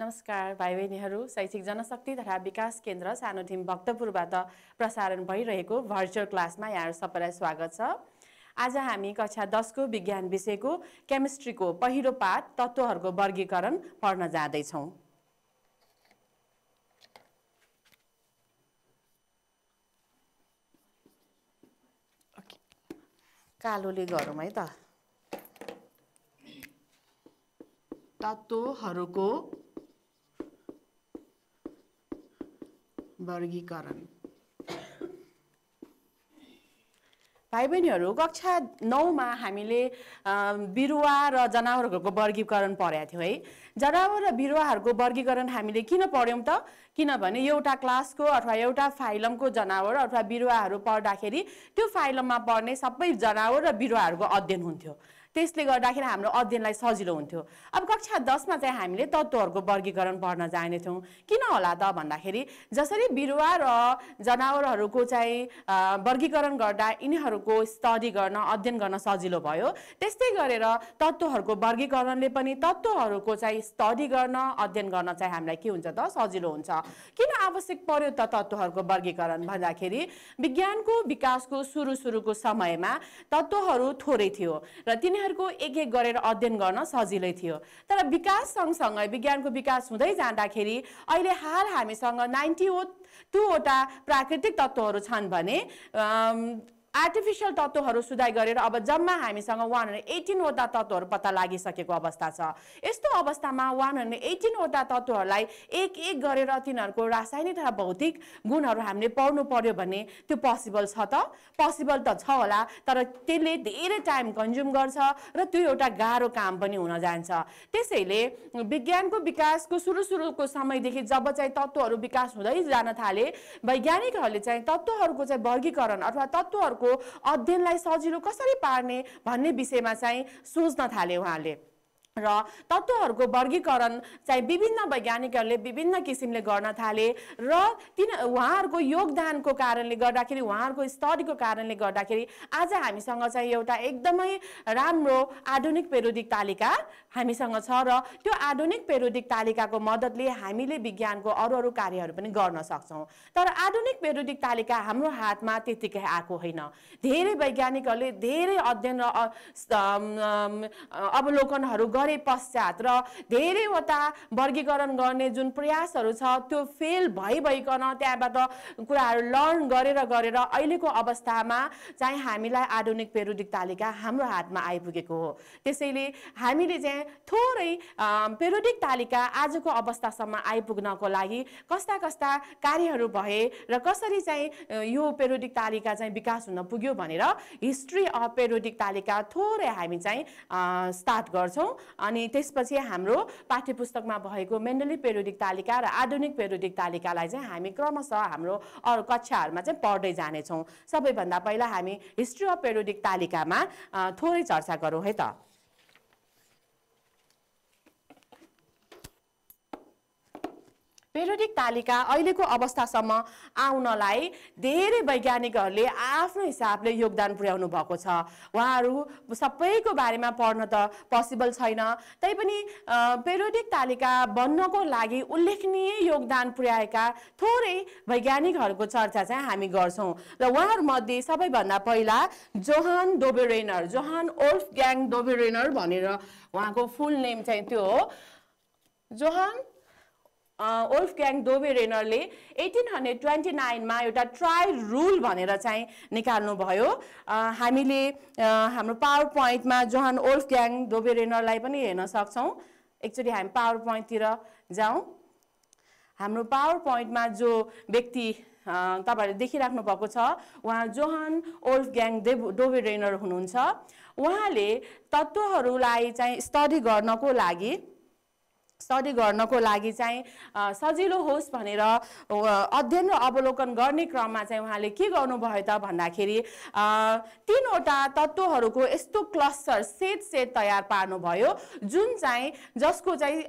नमस्कार भाइ बहिनीहरू शैक्षिक जनशक्ति तथा विकास केन्द्र सानोठिम भक्तपुरबाट प्रसारण भइरहेको भर्चुअल क्लासमा यहाँहरू सबैलाई स्वागत छ आज हामी कक्षा दसको विज्ञान विषयको केमिस्ट्रीको पहिलो पाठ तत्त्वहरूको वर्गीकरण पढ्न जाँदैछौँ कालोले गरौँ है त तत्त्वहरूको वर्गीकरण भाइ बहिनीहरू कक्षा नौमा हामीले बिरुवा र जनावरहरूको वर्गीकरण पढाएको थियौँ है जनावर र बिरुवाहरूको वर्गीकरण हामीले किन पढ्यौँ त किनभने एउटा क्लासको अथवा एउटा फाइलमको जनावर अथवा बिरुवाहरू पढ्दाखेरि त्यो फाइलममा पढ्ने सबै जनावर र बिरुवाहरूको अध्ययन हुन्थ्यो त्यसले गर्दाखेरि हाम्रो अध्ययनलाई सजिलो हुन्थ्यो अब कक्षा दसमा चाहिँ हामीले तत्त्वहरूको वर्गीकरण पढ्न जानेथ्यौँ किन होला त भन्दाखेरि जसरी बिरुवा र जनावरहरूको चाहिँ वर्गीकरण गर्दा यिनीहरूको स्टडी गर्न अध्ययन गर्न सजिलो भयो त्यस्तै गरेर तत्त्वहरूको वर्गीकरणले पनि तत्त्वहरूको चाहिँ स्टडी गर्न अध्ययन गर्न चाहिँ हामीलाई के हुन्छ त सजिलो हुन्छ किन आवश्यक पर्यो त तत्त्वहरूको वर्गीकरण भन्दाखेरि विज्ञानको विकासको सुरु सुरुको समयमा तत्त्वहरू थोरै थियो र तिनीहरू उनीहरूको एक एक गरेर अध्ययन गर्न सजिलै थियो तर विकास सँगसँगै विज्ञानको विकास हुँदै जाँदाखेरि अहिले हाल हामीसँग नाइन्टी टूवटा प्राकृतिक तत्त्वहरू छन् भने आर्टिफिसियल तत्त्वहरू सुधार गरेर अब जम्मा हामीसँग वान हन्ड्रेड एटिनवटा तत्त्वहरू पत्ता लागिसकेको अवस्था छ यस्तो अवस्थामा वान हन्ड्रेड एटिनवटा तत्त्वहरूलाई एक एक गरेर तिनीहरूको रासायनिक तथा भौतिक गुणहरू हामीले पढ्नु पर्यो भने त्यो पोसिबल छ त पोसिबल त छ होला तर त्यसले धेरै टाइम कन्ज्युम गर्छ र त्यो एउटा गाह्रो काम पनि हुन जान्छ त्यसैले विज्ञानको विकासको सुरु सुरुको समयदेखि जब चाहिँ तत्त्वहरू विकास हुँदै जान थाले वैज्ञानिकहरूले चाहिँ तत्त्वहरूको चाहिँ वर्गीकरण अथवा तत्त्वहरूको अध्ययनलाई सजिलो कसरी पार्ने भन्ने विषयमा चाहिँ सोच्न थाले उहाँले र तत्त्वहरूको वर्गीकरण चाहिँ विभिन्न वैज्ञानिकहरूले विभिन्न किसिमले गर्न थाले र तिन उहाँहरूको योगदानको कारणले गर्दाखेरि उहाँहरूको स्टडीको कारणले गर्दाखेरि आज हामीसँग चाहिँ एउटा एकदमै राम्रो आधुनिक पेरोदिक तालिका हामीसँग छ र त्यो आधुनिक पेरोदिक तालिकाको मद्दतले हामीले विज्ञानको अरू अरू कार्यहरू पनि गर्न सक्छौँ तर आधुनिक पेरोदिक तालिका हाम्रो हातमा त्यतिकै आएको होइन धेरै वैज्ञानिकहरूले धेरै अध्ययन र अवलोकनहरू गरे गरे पश्चात र धेरैवटा वर्गीकरण गर्ने जुन प्रयासहरू छ त्यो फेल भइ भइकन त्यहाँबाट कुराहरू लर्न गरेर गरेर अहिलेको अवस्थामा चाहिँ हामीलाई आधुनिक पेरुदिक तालिका हाम्रो हातमा आइपुगेको हो त्यसैले हामीले चाहिँ थोरै पेरुदिक तालिका आजको अवस्थासम्म आइपुग्नको लागि कस्ता कस्ता कार्यहरू भए र कसरी चाहिँ यो पेरोडिक तालिका चाहिँ विकास हुन पुग्यो भनेर हिस्ट्री अफ पेरोडिक तालिका थोरै हामी चाहिँ स्टार्ट गर्छौँ अनि त्यसपछि हाम्रो पाठ्य पुस्तकमा भएको मेन्डली पेरोडिक तालिका र आधुनिक पेरोडिक तालिकालाई चाहिँ हामी क्रमशः हाम्रो अरू कक्षाहरूमा चाहिँ पढ्दै जानेछौँ सबैभन्दा पहिला हामी हिस्ट्री अफ पेरोडिक तालिकामा थोरै चर्चा गरौँ है त पेरियोडिक तालिका अहिलेको अवस्थासम्म आउनलाई धेरै वैज्ञानिकहरूले आफ्नो हिसाबले योगदान पुर्याउनु भएको छ उहाँहरू सबैको बारेमा पढ्न त पसिबल छैन तैपनि पेरियोडिक तालिका बन्नको लागि उल्लेखनीय योगदान पुर्याएका थोरै वैज्ञानिकहरूको चर्चा चाहिँ हामी गर्छौँ र उहाँहरूमध्ये सबैभन्दा पहिला Johann Dobereiner Johann Wolfgang Dobereiner भनेर उहाँको फुल नेम चाहिँ त्यो हो जोहान ओल्फ ग्याङ डोबे रेनरले एटिन हन्ड्रेड ट्वेन्टी नाइनमा एउटा ट्रायल रुल भनेर चाहिँ निकाल्नुभयो हामीले हाम्रो पावर पोइन्टमा जोहान ओल्फ ग्याङ दोबे रेनरलाई पनि हेर्न सक्छौँ एक्चुली हामी पावर पोइन्टतिर जाउँ हाम्रो पावर पोइन्टमा जो व्यक्ति तपाईँहरूले देखिराख्नु भएको छ उहाँ जोहान ओल्फ ग्याङ देव डोबे रेनर हुनुहुन्छ उहाँले तत्त्वहरूलाई चाहिँ स्टडी गर्नको लागि स्टडी गर्नको लागि चाहिँ सजिलो होस् भनेर अध्ययन र अवलोकन गर्ने क्रममा चाहिँ उहाँले के गर्नुभयो त भन्दाखेरि तिनवटा तत्त्वहरूको यस्तो क्लस्टर सेट सेट तयार पार्नुभयो जुन चाहिँ जसको चाहिँ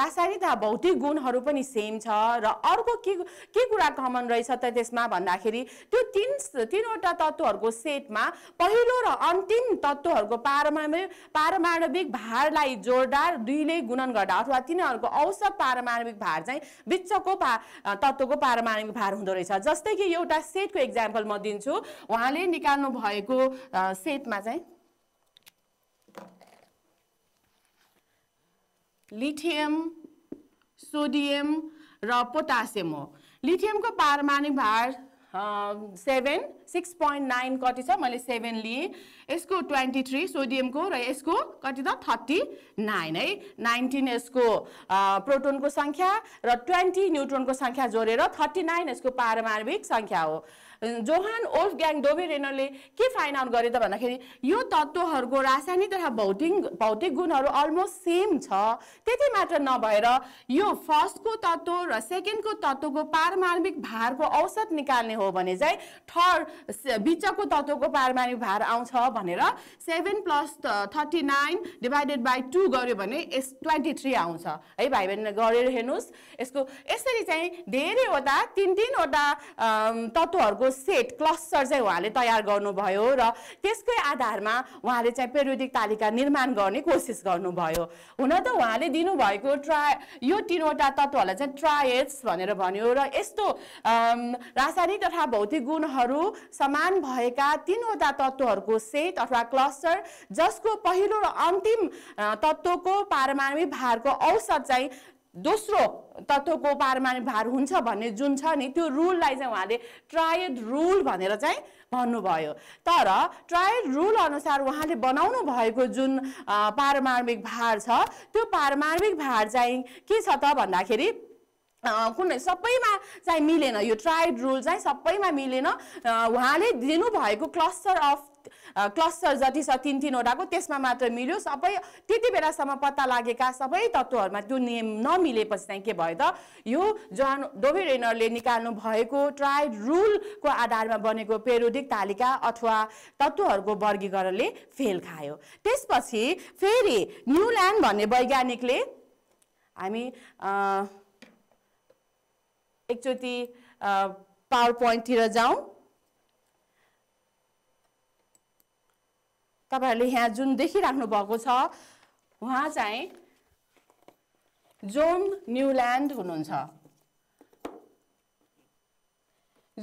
रासायनिक तथा भौतिक गुणहरू पनि सेम छ र अर्को के के कुरा कमन रहेछ त त्यसमा भन्दाखेरि त्यो तिन तिनवटा तत्त्वहरूको सेटमा पहिलो र अन्तिम तत्त्वहरूको पारमा पारमाणविक भारलाई जोडदार दुईले गुणन गर्दा अथवा अथवा तिनीहरूको औसत पारमाणविक भार चाहिँ बिचको पा तत्त्वको पारमाणविक भार हुँदो रहेछ जस्तै कि एउटा सेटको एक्जाम्पल म दिन्छु उहाँले निकाल्नु भएको सेटमा चाहिँ लिथियम सोडियम र पोटासियम हो लिथियमको पारमाणिक भार सेभेन सिक्स पोइन्ट नाइन कति छ मैले सेभेन लिएँ यसको ट्वेन्टी थ्री सोडियमको र यसको कति त थर्टी नाइन है नाइन्टिन यसको प्रोटोनको सङ्ख्या र ट्वेन्टी न्युट्रोनको सङ्ख्या जोडेर थर्टी नाइन यसको पारमाणविक सङ्ख्या हो जोहान ओल्फ ग्याङ डोबे के फाइन्ड आउट गरे त भन्दाखेरि यो तत्त्वहरूको रासायनिक तथा भौतिक भौतिक गुणहरू अलमोस्ट सेम छ त्यति मात्र नभएर यो फर्स्टको तत्त्व र सेकेन्डको तत्त्वको पारमाणविक भारको औसत निकाल्ने हो भने चाहिँ थर्ड बिचको तत्त्वको पारमाणिक भार आउँछ भनेर seven plus thirty nine divided by two गऱ्यो भने यस ट्वेन्टी थ्री आउँछ है भाइ बहिनी गरेर हेर्नुहोस् यसको यसरी चाहिँ धेरैवटा तिन तिनवटा तत्त्वहरूको सेट क्लस्टर चाहिँ उहाँले तयार गर्नुभयो र त्यसकै आधारमा उहाँले चाहिँ पेरियोडिक तालिका निर्माण गर्ने कोसिस गर्नुभयो हुन त उहाँले दिनुभएको ट्रा यो तिनवटा तत्त्वहरूलाई चाहिँ ट्रायट्स भनेर भन्यो र यस्तो रासायनिक तथा भौतिक गुणहरू समान भएका तिनवटा तत्त्वहरूको सेट अथवा क्लस्टर जसको पहिलो र अन्तिम तत्त्वको पारमाणविक भारको औसत चाहिँ दोस्रो तत्त्वको पारमाणिक भार हुन्छ भन्ने जुन छ नि त्यो रुललाई चाहिँ उहाँले ट्रायड रुल भनेर चाहिँ भन्नुभयो तर ट्रायड रुल अनुसार उहाँले बनाउनु भएको जुन पारमाणविक भार छ त्यो पारमाणविक भार चाहिँ के छ त भन्दाखेरि कुनै सबैमा चाहिँ मिलेन यो ट्राइड रुल चाहिँ सबैमा मिलेन उहाँले दिनुभएको क्लस्टर अफ क्लस्टर जति छ तिन तिनवटाको त्यसमा मात्र मिल्यो सबै त्यति बेलासम्म पत्ता लागेका सबै तत्त्वहरूमा त्यो नियम नमिलेपछि चाहिँ के भयो त यो जो डोभेरेनरले निकाल्नु भएको ट्राइड रुलको आधारमा बनेको पेरोडिक तालिका अथवा तत्त्वहरूको वर्गीकरणले फेल खायो त्यसपछि फेरि न्युल्यान्ड भन्ने वैज्ञानिकले हामी एकचोटि पावर पोइन्टतिर जाउँ तपाईँहरूले यहाँ जुन देखिराख्नु भएको छ उहाँ चाहिँ जोन न्युल्यान्ड हुनुहुन्छ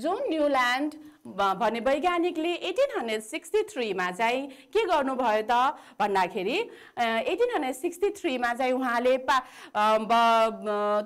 जोन न्युल्यान्ड भने वैज्ञानिकले एटिन हन्ड्रेड सिक्सटी थ्रीमा चाहिँ के गर्नुभयो त भन्दाखेरि एटिन हन्ड्रेड सिक्सटी थ्रीमा चाहिँ उहाँले पा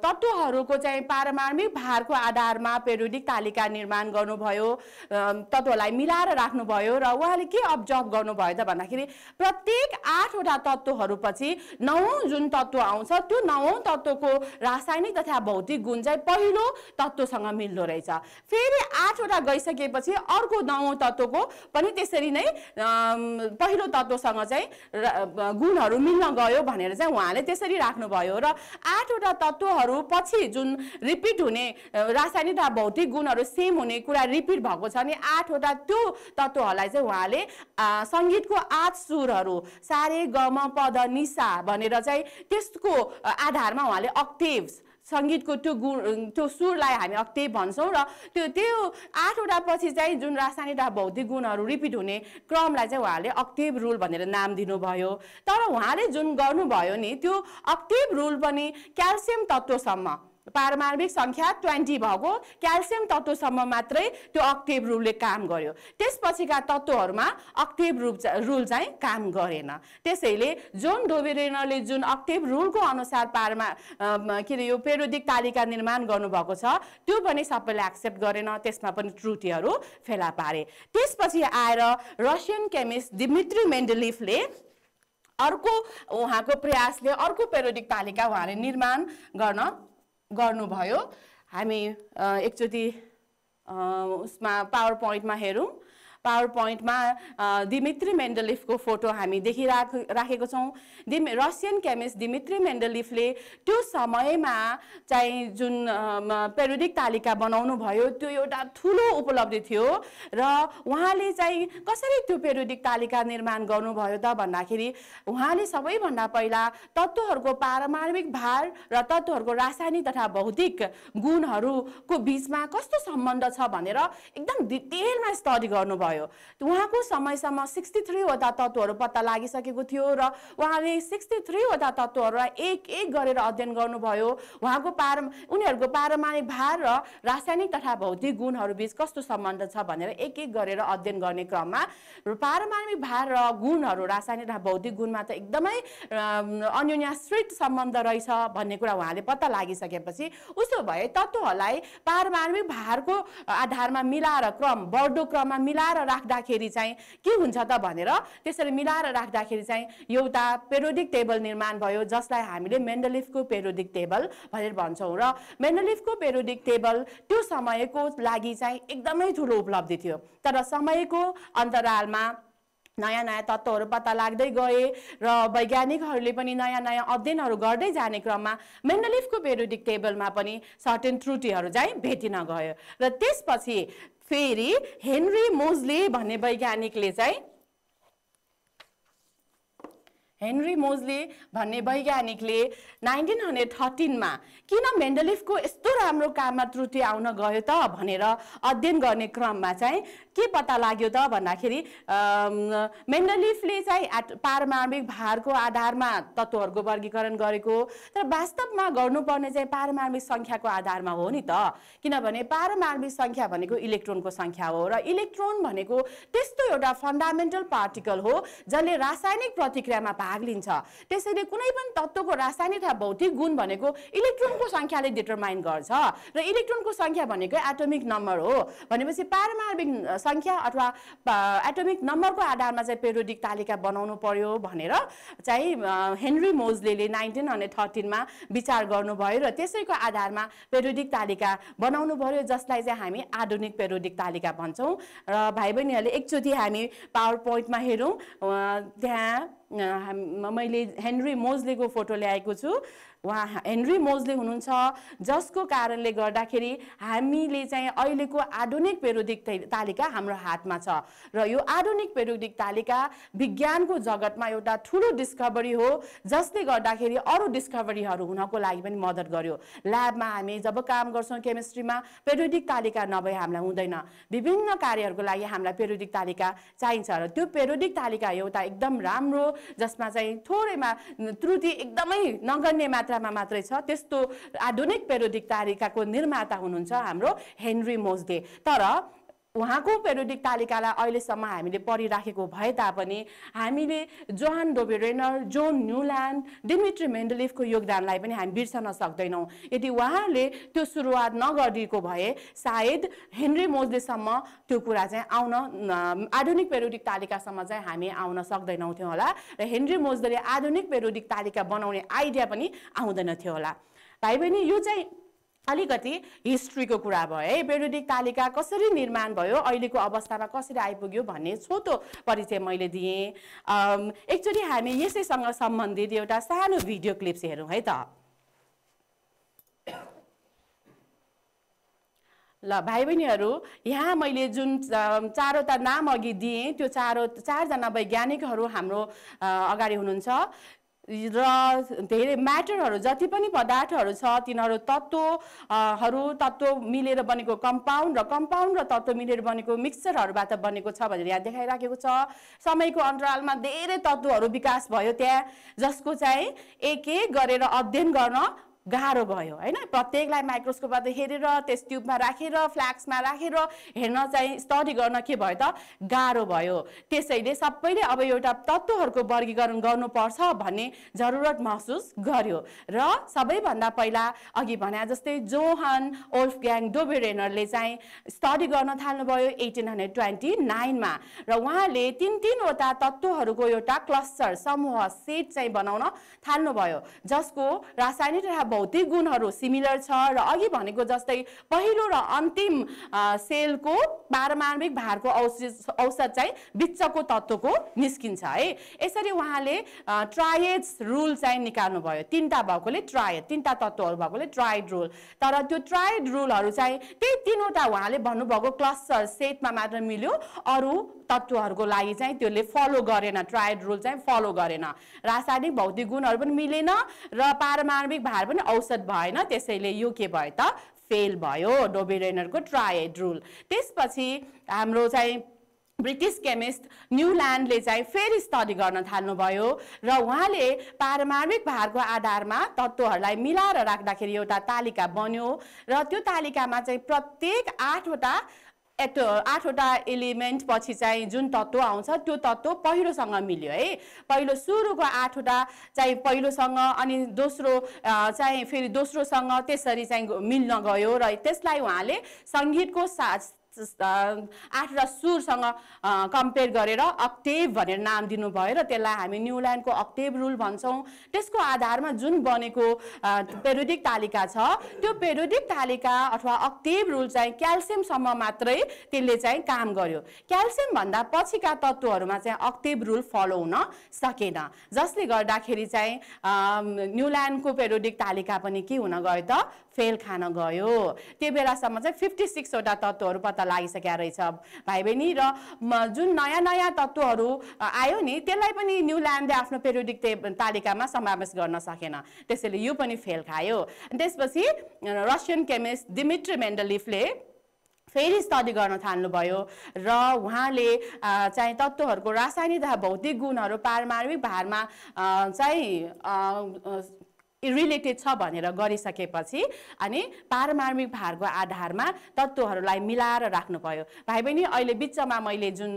तत्त्वहरूको चाहिँ पारमार्मिक भारको आधारमा पेरियोडिक तालिका निर्माण गर्नुभयो तत्त्वलाई मिलाएर राख्नुभयो र उहाँले के अब्जर्भ गर्नुभयो त भन्दाखेरि प्रत्येक आठवटा तत्त्वहरू पछि नौ जुन तत्त्व आउँछ त्यो नवौँ तत्त्वको रासायनिक तथा भौतिक गुण चाहिँ पहिलो तत्त्वसँग मिल्दो रहेछ फेरि आठवटा गइसकेपछि त्यसपछि अर्को नवौँ तत्त्वको पनि त्यसरी नै पहिलो तत्त्वसँग चाहिँ गुणहरू मिल्न गयो भनेर चाहिँ उहाँले त्यसरी राख्नुभयो र आठवटा तत्त्वहरू पछि जुन रिपिट हुने रासायनिक र भौतिक गुणहरू सेम हुने कुरा रिपिट भएको छ नि आठवटा त्यो तत्त्वहरूलाई चाहिँ उहाँले सङ्गीतको आठ सुरहरू सारे गम पद निसा भनेर चाहिँ त्यसको आधारमा उहाँले अक्टिभ्स सङ्गीतको त्यो गुण त्यो सुरलाई हामी अक्टेभ भन्छौँ र त्यो त्यो आठवटा पछि चाहिँ जुन रासायनिक भौतिक गुणहरू रिपिट हुने क्रमलाई चाहिँ उहाँले अक्टिभ रुल भनेर नाम दिनुभयो तर उहाँले जुन गर्नुभयो नि त्यो अक्टिभ रुल पनि क्याल्सियम तत्त्वसम्म पारमाणविक सङ्ख्या ट्वेन्टी भएको क्याल्सियम तत्त्वसम्म मात्रै त्यो अक्टेभ रुलले काम गर्यो त्यसपछिका तत्त्वहरूमा अक्टेभ रुल रुल चाहिँ काम गरेन त्यसैले जोन डोबेरेनरले जुन अक्टेभ रुलको अनुसार पारमा के अरे यो पेरोदिक तालिका निर्माण गर्नुभएको छ त्यो पनि सबैले एक्सेप्ट गरेन त्यसमा पनि त्रुटिहरू फेला पारे त्यसपछि आएर रसियन केमिस्ट दिमित्री मेन्डलिफले अर्को उहाँको प्रयासले अर्को पेरोडिक तालिका उहाँले निर्माण गर्न गर्नुभयो हामी एकचोटि उसमा पावर पोइन्टमा हेरौँ पावर पोइन्टमा दिमित्री मेन्डलिफको फोटो हामी देखिराख राखेको छौँ दिम रसियन केमिस्ट दिमित्री मेन्डलिफले त्यो समयमा चाहिँ जुन पेरोडिक तालिका बनाउनु भयो त्यो एउटा ठुलो उपलब्धि थियो र उहाँले चाहिँ कसरी त्यो पेरोडिक तालिका निर्माण गर्नुभयो त भन्दाखेरि उहाँले सबैभन्दा पहिला तत्त्वहरूको पारमाणविक भार र तत्त्वहरूको रासायनिक तथा भौतिक गुणहरूको बिचमा कस्तो सम्बन्ध छ भनेर एकदम डिटेलमा स्टडी गर्नुभयो भयो उहाँको समयसम्म सिक्सटी थ्रीवटा तत्त्वहरू पत्ता लागिसकेको थियो र उहाँले सिक्सटी थ्रीवटा तत्त्वहरूलाई एक एक गरेर अध्ययन गर्नुभयो उहाँको पार उनीहरूको पारमाणिक भार र रासायनिक तथा भौतिक गुणहरू बिच कस्तो सम्बन्ध छ भनेर एक एक गरेर अध्ययन गर्ने क्रममा पारमाणिक भार र गुणहरू रासायनिक तथा भौतिक गुणमा त एकदमै अन्योन्याश्रित सम्बन्ध रहेछ भन्ने कुरा उहाँले पत्ता लागिसकेपछि उसो भए तत्त्वहरूलाई पारमाणिक भारको आधारमा मिलाएर क्रम बढ्दो क्रममा मिलाएर राख्दाखेरि चाहिँ के हुन्छ त भनेर त्यसरी मिलाएर राख्दाखेरि चाहिँ एउटा पेरोडिक टेबल निर्माण भयो जसलाई हामीले मेन्डलिफको पेरोडिक टेबल भनेर भन्छौँ र मेन्डलिफको पेरोडिक टेबल त्यो समयको लागि चाहिँ एकदमै ठुलो उपलब्धि थियो तर समयको अन्तरालमा नयाँ नयाँ तत्त्वहरू पत्ता लाग्दै गए र वैज्ञानिकहरूले पनि नयाँ नयाँ अध्ययनहरू गर्दै जाने क्रममा मेन्डलिफको पेरोडिक टेबलमा पनि सर्टेन त्रुटिहरू चाहिँ भेटिन गयो र त्यसपछि फेरि हेनरी मोजले भन्ने वैज्ञानिकले चाहिँ हेनरी मोजले भन्ने वैज्ञानिकले नाइन्टिन हन्ड्रेड थर्टिनमा किन मेन्डलिफको यस्तो राम्रो काममा त्रुटि आउन गयो त भनेर अध्ययन गर्ने क्रममा चाहिँ के पत्ता लाग्यो त भन्दाखेरि मेन्डलिफले चाहिँ एट पारमार्मिक भारको आधारमा तत्त्वहरूको वर्गीकरण गरेको तर वास्तवमा गर्नुपर्ने चाहिँ पारमार्मिक सङ्ख्याको आधारमा हो नि त किनभने पारमार्मिक सङ्ख्या भनेको इलेक्ट्रोनको सङ्ख्या हो र इलेक्ट्रोन भनेको त्यस्तो एउटा फन्डामेन्टल पार्टिकल हो जसले रासायनिक प्रतिक्रियामा भाग लिन्छ त्यसैले कुनै पनि तत्त्वको रासायनिक र भौतिक गुण भनेको इलेक्ट्रोनको सङ्ख्याले डिटरमाइन गर्छ र इलेक्ट्रोनको सङ्ख्या भनेको एटोमिक नम्बर हो भनेपछि पारमार्मिक सङ्ख्या अथवा एटोमिक नम्बरको आधारमा चाहिँ पेरोडिक तालिका बनाउनु पर्यो भनेर चाहिँ हेनरी मोजले नाइन्टिन हन्ड्रेड थर्टिनमा विचार गर्नुभयो र त्यसैको आधारमा पेरोडिक तालिका बनाउनु पर्यो जसलाई चाहिँ हामी आधुनिक पेरोडिक तालिका भन्छौँ र भाइ बहिनीहरूले एकचोटि हामी पावर पोइन्टमा हेरौँ त्यहाँ मैले हेनरी मोजलेको फोटो ल्याएको छु उहाँ हेनरी मोजले हुनुहुन्छ जसको कारणले गर्दाखेरि हामीले चाहिँ अहिलेको आधुनिक पेरोदिक तालिका हाम्रो हातमा छ र यो आधुनिक पेरोदिक तालिका विज्ञानको जगतमा एउटा ठुलो डिस्कभरी हो जसले गर्दाखेरि अरू डिस्कभरीहरू हुनको लागि पनि मद्दत गर्यो ल्याबमा हामी जब काम गर्छौँ केमिस्ट्रीमा पेरोडिक तालिका नभए हामीलाई हुँदैन विभिन्न कार्यहरूको लागि हामीलाई पेरोडिक तालिका चाहिन्छ र त्यो पेरोडिक तालिका एउटा एकदम राम्रो जसमा चाहिँ थोरैमा त्रुटि एकदमै नगर्ने मात्र मात्रामा मात्रै छ त्यस्तो आधुनिक पेरोडिक तारिकाको निर्माता हुनुहुन्छ हाम्रो हेनरी मोजले तर उहाँको पेरोडिक तालिकालाई अहिलेसम्म हामीले पढिराखेको भए तापनि हामीले Johann Dobereiner John Newlands Dmitri मेन्डलिफको योगदानलाई पनि हामी बिर्सन सक्दैनौँ यदि उहाँहरूले त्यो सुरुवात नगरिएको भए सायद हेनरी मोजलेसम्म त्यो कुरा चाहिँ आउन आधुनिक पेरोडिक तालिकासम्म चाहिँ हामी आउन सक्दैनौँ थियौँ होला र हेनरी मोजले आधुनिक पेरोडिक तालिका बनाउने आइडिया पनि आउँदैनथ्यो होला भाइ बहिनी यो चाहिँ अलिकति हिस्ट्रीको कुरा भयो है पेरियोडिक तालिका कसरी निर्माण भयो अहिलेको अवस्थामा कसरी आइपुग्यो भन्ने छोटो परिचय मैले दिएँ एकचोटि हामी यसैसँग सम्बन्धित एउटा सानो भिडियो क्लिप्स हेरौँ है त ल भाइ बहिनीहरू यहाँ मैले जुन चारवटा नाम अघि दिएँ त्यो चारो चारजना वैज्ञानिकहरू हाम्रो अगाडि हुनुहुन्छ र धेरै म्याटरहरू जति पनि पदार्थहरू छ तिनीहरू तत्त्वहरू तत्त्व मिलेर बनेको कम्पाउन्ड र कम्पाउन्ड र तत्त्व मिलेर बनेको मिक्सचरहरूबाट बनेको छ भनेर यहाँ देखाइराखेको छ समयको अन्तरालमा धेरै तत्त्वहरू विकास भयो त्यहाँ जसको चाहिँ एक एक गरेर अध्ययन गर्न गाह्रो गयो होइन प्रत्येकलाई माइक्रोस्कोपबाट हेरेर त्यस ट्युबमा राखेर फ्ल्याक्समा राखेर हेर्न चाहिँ स्टडी गर्न के भयो त गाह्रो भयो त्यसैले सबैले अब एउटा तत्त्वहरूको वर्गीकरण गर्नुपर्छ भन्ने जरुरत महसुस गर्यो र सबैभन्दा पहिला अघि भने जस्तै जोहान ओल्फ ग्याङ डोबेरेनरले चाहिँ स्टडी गर्न थाल्नुभयो एटिन हन्ड्रेड ट्वेन्टी नाइनमा र उहाँले तिन तिनवटा तत्त्वहरूको एउटा क्लस्टर समूह सेट चाहिँ बनाउन थाल्नुभयो जसको रासायनिक तथा भौतिक गुणहरू सिमिलर छ र अघि भनेको जस्तै पहिलो र अन्तिम सेलको पारमाणविक भारको औषध औसत चाहिँ बिचको तत्त्वको निस्किन्छ है यसरी उहाँले ट्रायड्स रुल चाहिँ निकाल्नुभयो तिनवटा भएकोले ट्रायड तिनवटा तत्त्वहरू भएकोले ट्रायड रुल तर त्यो ट्रायड रुलहरू चाहिँ त्यही तिनवटा उहाँले भन्नुभएको क्लस्टर सेटमा मात्र मिल्यो अरू तत्त्वहरूको लागि चाहिँ त्यसले फलो गरेन ट्रायड रुल चाहिँ फलो गरेन रासायनिक भौतिक गुणहरू पनि मिलेन र पारमाणविक भार पनि औसत भएन त्यसैले यो के भयो त फेल भयो डोबिरेनरको ट्राएड रुल त्यसपछि हाम्रो चाहिँ ब्रिटिस केमिस्ट न्युल्यान्डले चाहिँ फेरि स्टडी गर्न थाल्नुभयो र उहाँले पारमाणिक भारको आधारमा तत्त्वहरूलाई मिलाएर राख्दाखेरि एउटा तालिका बन्यो र त्यो तालिकामा चाहिँ प्रत्येक आठवटा एट आठवटा एलिमेन्ट पछि चाहिँ जुन तत्त्व आउँछ त्यो तत्त्व पहिलोसँग मिल्यो है पहिलो सुरुको आठवटा चाहिँ पहिलोसँग अनि दोस्रो चाहिँ फेरि दोस्रोसँग त्यसरी चाहिँ मिल्न गयो र त्यसलाई उहाँले सङ्गीतको सा आठ र सुरसँग कम्पेयर गरेर अक्टेभ भनेर नाम दिनुभयो र त्यसलाई हामी न्युल्यान्डको अक्टेभ रुल भन्छौँ त्यसको आधारमा जुन बनेको पेरोडिक तालिका छ त्यो पेरोडिक तालिका अथवा अक्टेभ रुल चाहिँ क्याल्सियमसम्म मात्रै त्यसले चाहिँ काम गर्यो क्याल्सियमभन्दा पछिका तत्त्वहरूमा चाहिँ अक्टेभ रुल फलो हुन सकेन जसले गर्दाखेरि चाहिँ न्युल्यान्डको पेरोडिक तालिका पनि के हुन गयो त फेल खान गयो त्यो बेलासम्म चाहिँ फिफ्टी सिक्सवटा तत्त्वहरू पत्ता लागिसकेको रहेछ भाइ बहिनी र जुन नयाँ नयाँ तत्त्वहरू आयो नि त्यसलाई पनि न्युल्यान्डले आफ्नो पेरियोडिक तालिकामा समावेश गर्न सकेन त्यसैले यो पनि फेल खायो त्यसपछि रसियन केमिस्ट दिमिट्र मेन्डलिफले फेरि स्टडी गर्न थाल्नुभयो र उहाँले चाहिँ तत्त्वहरूको रासायनिक तथा भौतिक गुणहरू पारमार्मिक भारमा चाहिँ रिलेटेड छ भनेर गरिसकेपछि अनि पारमार्मिक भारको आधारमा तत्त्वहरूलाई मिलाएर राख्नु भयो भाइ बहिनी अहिले बिचमा मैले जुन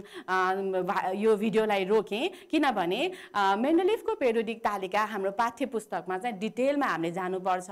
यो भिडियोलाई रोकेँ किनभने मेन्डलिफको पेरोडिक तालिका हाम्रो पाठ्य पुस्तकमा चाहिँ डिटेलमा हामीले जानुपर्छ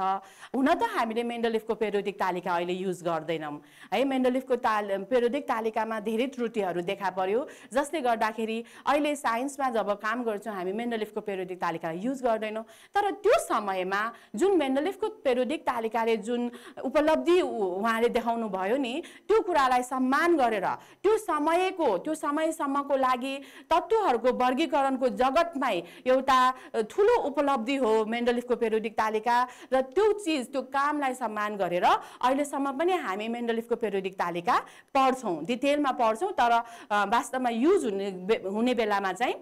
हुन त हामीले मेन्डलिफको पेरोडिक तालिका अहिले युज गर्दैनौँ है मेन्डलिफको ताल पेरोडिक तालिकामा धेरै त्रुटिहरू देखा पर्यो जसले गर्दाखेरि अहिले साइन्समा जब काम गर्छौँ हामी मेन्डलिफको पेरोडिक तालिका युज गर्दैनौँ तर त्यो समय विषयमा जुन मेन्डलिफको पेरोडिक तालिकाले जुन उपलब्धि उहाँले देखाउनु भयो नि त्यो कुरालाई सम्मान गरेर त्यो समयको त्यो समयसम्मको लागि तत्त्वहरूको वर्गीकरणको जगतमै एउटा ठुलो उपलब्धि हो मेन्डलिफको पेरोडिक तालिका र त्यो चिज त्यो कामलाई सम्मान गरेर अहिलेसम्म पनि हामी मेन्डलिफको पेरोडिक तालिका पढ्छौँ डिटेलमा पढ्छौँ तर वास्तवमा युज हुने हुने बेलामा चाहिँ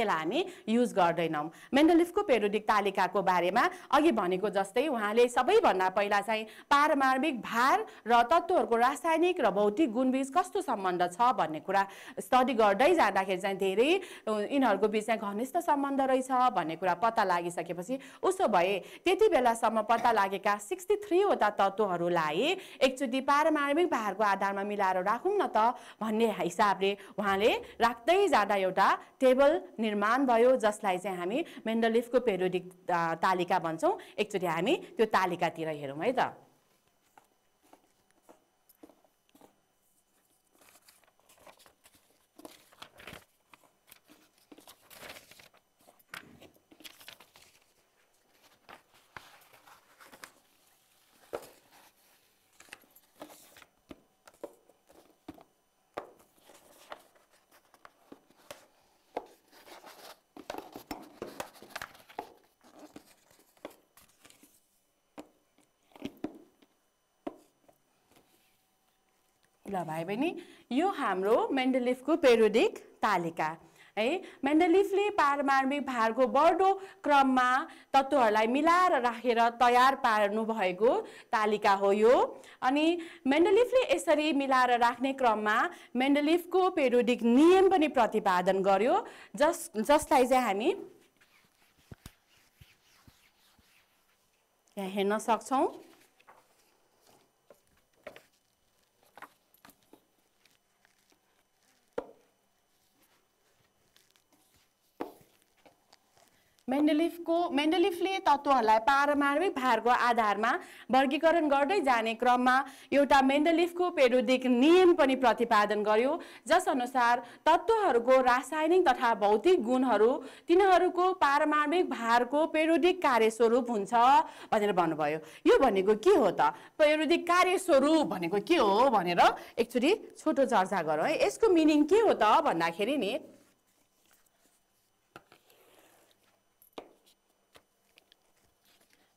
त्यसलाई हामी युज गर्दैनौँ मेन्डलिफको पेरोडिक तालिकाको बारेमा अघि भनेको जस्तै उहाँले सबैभन्दा पहिला चाहिँ पारमार्विक भार र तत्त्वहरूको रासायनिक र भौतिक गुणबीच कस्तो सम्बन्ध छ भन्ने कुरा स्टडी गर्दै जाँदाखेरि चाहिँ धेरै यिनीहरूको बिचमा घनिष्ठ सम्बन्ध रहेछ भन्ने कुरा पत्ता लागिसकेपछि उसो भए त्यति बेलासम्म पत्ता लागेका सिक्सटी थ्रीवटा तत्त्वहरूलाई एकचोटि पारमार्विक भारको आधारमा मिलाएर राखौँ न त भन्ने हिसाबले उहाँले राख्दै जाँदा एउटा टेबल निर्माण भयो जसलाई चाहिँ हामी मेन्डलिफको पेरोडिक तालिका भन्छौँ एकचोटि हामी त्यो तालिकातिर हेरौँ है त ल भाइ बहिनी यो हाम्रो मेन्डलिफको पेरोडिक तालिका है मेन्डलिफले पारमार्मिक भारको बढ्दो क्रममा तत्त्वहरूलाई मिलाएर राखेर तयार पार्नुभएको तालिका हो यो अनि मेन्डलिफले यसरी मिलाएर राख्ने क्रममा मेन्डलिफको पेरोडिक नियम पनि प्रतिपादन गर्यो जस जसलाई चाहिँ हामी यहाँ हेर्न सक्छौँ मेन्डलिफको मेन्डलिफले तत्त्वहरूलाई पारमाणविक भारको आधारमा वर्गीकरण गर्दै जाने क्रममा एउटा मेन्डलिफको पेरुदिक नियम पनि प्रतिपादन गर्यो जसअनुसार तत्त्वहरूको रासायनिक तथा भौतिक गुणहरू तिनीहरूको पारमाणविक भारको पेरुदिक कार्यस्वरूप हुन्छ भनेर भन्नुभयो यो भनेको के हो त पेरुदिक कार्यस्वरूप भनेको के हो भनेर एकचोटि छोटो चर्चा गरौँ है यसको मिनिङ के हो त भन्दाखेरि नि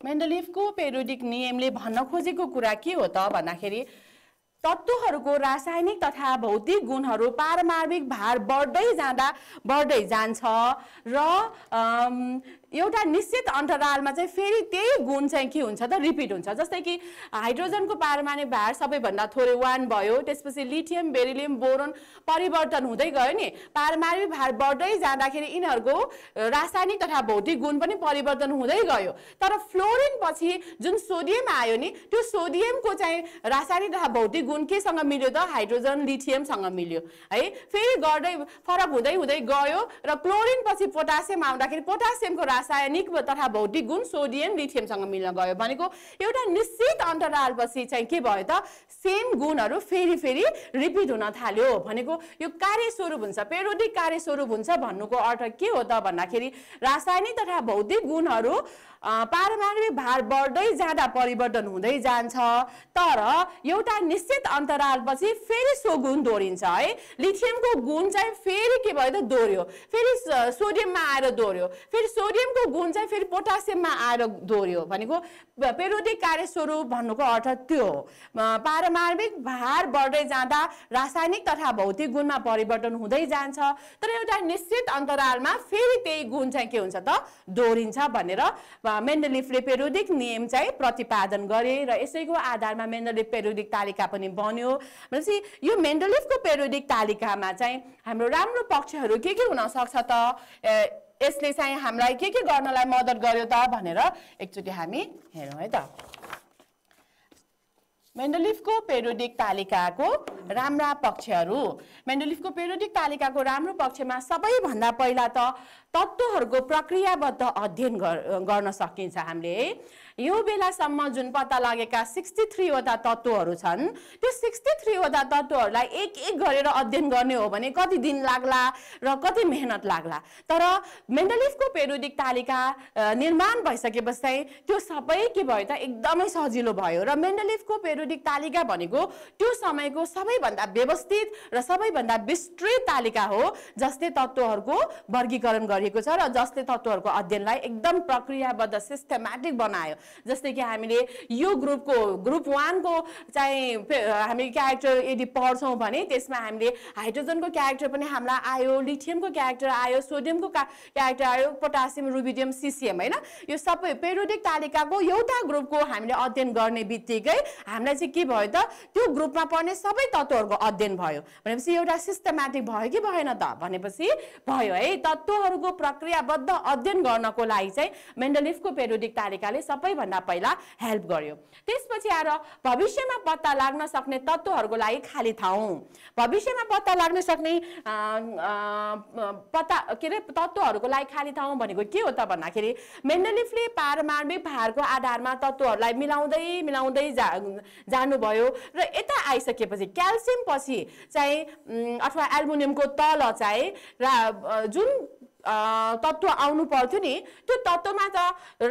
मेन्डलिफको पेरोडिक नियमले भन्न खोजेको कुरा के हो त भन्दाखेरि तत्त्वहरूको रासायनिक तथा भौतिक गुणहरू पारमार्विक भार बढ्दै जाँदा बढ्दै जान्छ र एउटा निश्चित अन्तरालमा चाहिँ फेरि त्यही गुण चाहिँ के हुन्छ त रिपिट हुन्छ जस्तै कि हाइड्रोजनको पारमाणिक भार सबैभन्दा थोरै वान भयो त्यसपछि लिथियम बेरिलियम बोरोन परिवर्तन हुँदै गयो नि पारमाणिक भार बढ्दै जाँदाखेरि यिनीहरूको रासायनिक तथा भौतिक गुण पनि परिवर्तन हुँदै गयो तर फ्लोरिन पछि जुन सोडियम आयो नि त्यो सोडियमको चाहिँ रासायनिक तथा भौतिक गुण केसँग मिल्यो त हाइड्रोजन लिथियमसँग मिल्यो है फेरि गर्दै फरक हुँदै हुँदै गयो र क्लोरिन पछि पोटासियम आउँदाखेरि पोटासियमको रास रासायनिक तथा भौतिक गुण सोडियम लिथियमसँग मिल्न गयो भनेको एउटा निश्चित अन्तरालपछि चाहिँ के भयो त सेम गुणहरू फेरि फेरि रिपिट हुन थाल्यो भनेको यो कार्यस्वरूप हुन्छ पेरोडिक कार्यस्वरूप हुन्छ भन्नुको अर्थ के हो त भन्दाखेरि रासायनिक तथा भौतिक गुणहरू पारमाणविक भार बढ्दै जाँदा परिवर्तन हुँदै जान्छ तर एउटा निश्चित अन्तरालपछि फेरि सो गुण दोहोरिन्छ है लिथियमको गुण चाहिँ फेरि के भयो त दोहोऱ्यो फेरि सोडियममा आएर दोहोऱ्यो फेरि सोडियम पोटासियमको गुण चाहिँ फेरि पोटासियममा आएर दोहोऱ्यो भनेको पेरोटिक कार्यस्वरूप भन्नुको अर्थ त्यो हो पारमाणविक भार बढ्दै जाँदा रासायनिक तथा भौतिक गुणमा परिवर्तन हुँदै जान्छ तर एउटा निश्चित अन्तरालमा फेरि त्यही गुण चाहिँ के हुन्छ त दोहोरिन्छ भनेर मेन्डलिफले पेरोडिक नियम चाहिँ प्रतिपादन गरे र यसैको आधारमा मेन्डलिफ पेरोडिक तालिका पनि बन्यो भनेपछि यो मेन्डलिफको पेरोडिक तालिकामा चाहिँ हाम्रो राम्रो पक्षहरू के के हुनसक्छ त यसले चाहिँ हामीलाई के के गर्नलाई मद्दत गर्यो त भनेर एकचोटि हामी हेरौँ है त मेन्डोलिफको पेरोडिक तालिकाको राम्रा पक्षहरू मेन्डोलिफको पेरोडिक तालिकाको राम्रो पक्षमा सबैभन्दा पहिला त तत्त्वहरूको प्रक्रियाबद्ध अध्ययन गर्न सकिन्छ हामीले है यो बेलासम्म जुन पत्ता लागेका सिक्सटी थ्रीवटा तत्त्वहरू छन् त्यो सिक्सटी थ्रीवटा तत्त्वहरूलाई एक एक गरेर अध्ययन गर्ने हो भने कति दिन लाग्ला र कति मेहनत लाग्ला तर मेन्डलिफको पेरोडिक तालिका निर्माण भइसकेपछि त्यो सबै के भयो त एकदमै सजिलो भयो र मेन्डलिफको पेरोडिक तालिका भनेको त्यो समयको सबैभन्दा व्यवस्थित र सबैभन्दा विस्तृत तालिका हो जसले तत्त्वहरूको वर्गीकरण गरिएको छ र जसले तत्त्वहरूको अध्ययनलाई एकदम प्रक्रियाबद्ध सिस्टमेटिक बनायो जस्तै कि हामीले यो ग्रुपको ग्रुप वानको चाहिँ हामी क्यारेक्टर यदि पढ्छौँ भने त्यसमा हामीले हाइड्रोजनको क्यारेक्टर पनि हामीलाई आयो लिथियमको क्यारेक्टर आयो सोडियमको क्यारेक्टर आयो पोटासियम रुबिडियम सिसिएम होइन यो सबै पेरोडिक तालिकाको एउटा ग्रुपको हामीले अध्ययन गर्ने बित्तिकै हामीलाई चाहिँ के भयो त त्यो ग्रुपमा पर्ने सबै तत्त्वहरूको अध्ययन भयो भनेपछि एउटा सिस्टमेटिक भयो कि भएन त भनेपछि भयो है तत्त्वहरूको प्रक्रियाबद्ध अध्ययन गर्नको लागि चाहिँ मेन्डलिफको पेरोडिक तालिकाले सबै सबैभन्दा पहिला हेल्प गर्यो त्यसपछि आएर भविष्यमा पत्ता लाग्न सक्ने तत्त्वहरूको लागि खाली ठाउँ भविष्यमा पत्ता लाग्न सक्ने पत्ता के अरे तत्त्वहरूको लागि खाली ठाउँ भनेको के हो त भन्दाखेरि मेन्डलिफले पारमार्मिक भारको आधारमा तत्त्वहरूलाई मिलाउँदै मिलाउँदै जा जानुभयो र यता आइसकेपछि क्याल्सियम पछि चाहिँ अथवा एल्मुनियमको तल चाहिँ र जुन तत्त्व आउनु पर्थ्यो नि त्यो तत्त्वमा त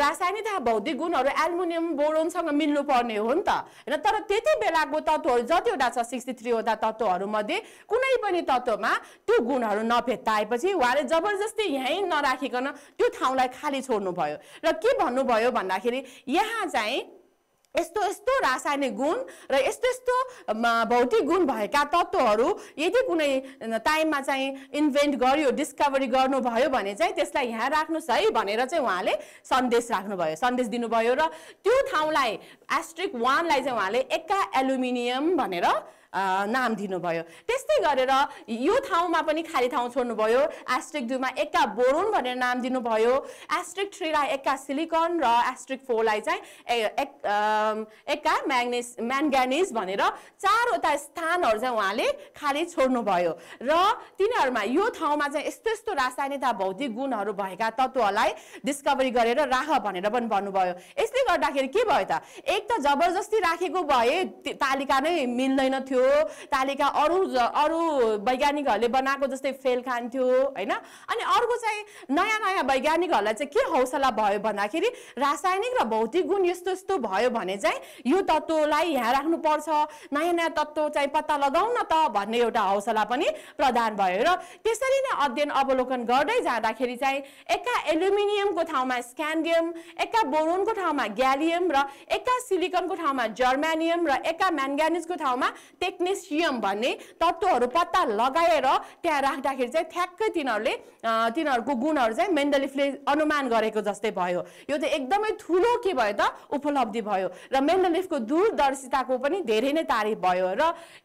रासायनिक तथा भौतिक गुणहरू एल्मुनियम बोरोनसँग मिल्नु पर्ने हो नि त होइन तर त्यति बेलाको तत्त्वहरू जतिवटा छ सिक्सटी थ्रीवटा तत्त्वहरूमध्ये कुनै पनि तत्त्वमा त्यो गुणहरू नफेत्ताएपछि उहाँले जबरजस्ती यहीँ नराखिकन त्यो ठाउँलाई खाली छोड्नुभयो र के भन्नुभयो भन्दाखेरि यहाँ चाहिँ यस्तो यस्तो रासायनिक गुण र यस्तो यस्तो भौतिक गुण भएका तत्त्वहरू यदि कुनै टाइममा चाहिँ इन्भेन्ट गर्यो डिस्कभरी गर्नुभयो भने चाहिँ त्यसलाई यहाँ राख्नुहोस् है भनेर चाहिँ उहाँले सन्देश राख्नुभयो सन्देश दिनुभयो र त्यो ठाउँलाई एस्ट्रिक वानलाई चाहिँ उहाँले एक्का एल्युमिनियम भनेर नाम दिनुभयो त्यस्तै गरेर यो ठाउँमा पनि खाली ठाउँ छोड्नुभयो एस्ट्रिक दुईमा एक्का बोरोन भनेर नाम दिनुभयो एस्ट्रिक थ्रीलाई एक्का सिलिकन र एस्ट्रिक फोरलाई चाहिँ एक एक्का म्याग्नेस म्याङ्गानिज भनेर चारवटा स्थानहरू चाहिँ उहाँले खाली छोड्नुभयो र तिनीहरूमा यो ठाउँमा चाहिँ यस्तो यस्तो रासायनिक भौतिक गुणहरू भएका तत्त्वहरूलाई डिस्कभरी गरेर राख भनेर पनि भन्नुभयो यसले गर्दाखेरि के भयो त एक त जबरजस्ती राखेको भए तालिका नै मिल्दैन थियो खान्थ्यो तालिका अरू अरू वैज्ञानिकहरूले बनाएको जस्तै फेल खान्थ्यो होइन अनि अर्को चाहिँ नयाँ नयाँ वैज्ञानिकहरूलाई चाहिँ के हौसला भयो भन्दाखेरि रासायनिक र भौतिक गुण यस्तो यस्तो भयो भने चाहिँ यो तत्त्वलाई यहाँ राख्नुपर्छ नयाँ नयाँ तत्त्व चाहिँ पत्ता लगाउन त भन्ने एउटा हौसला पनि प्रदान भयो र त्यसरी नै अध्ययन अवलोकन गर्दै जाँदाखेरि चाहिँ एका एल्युमिनियमको ठाउँमा स्क्यान्डियम एका बोरोनको ठाउँमा ग्यालियम र एका सिलिकनको ठाउँमा जर्मानियम र एका म्याङ्गानिजको ठाउँमा मेग्नेसियम भन्ने तत्त्वहरू पत्ता लगाएर त्यहाँ राख्दाखेरि चाहिँ ठ्याक्कै तिनीहरूले तिनीहरूको गुणहरू चाहिँ मेन्डलिफले अनुमान गरेको जस्तै भयो यो चाहिँ एकदमै ठुलो के भयो त उपलब्धि भयो र मेन्डलिफको दूरदर्शिताको पनि धेरै नै तारिफ भयो र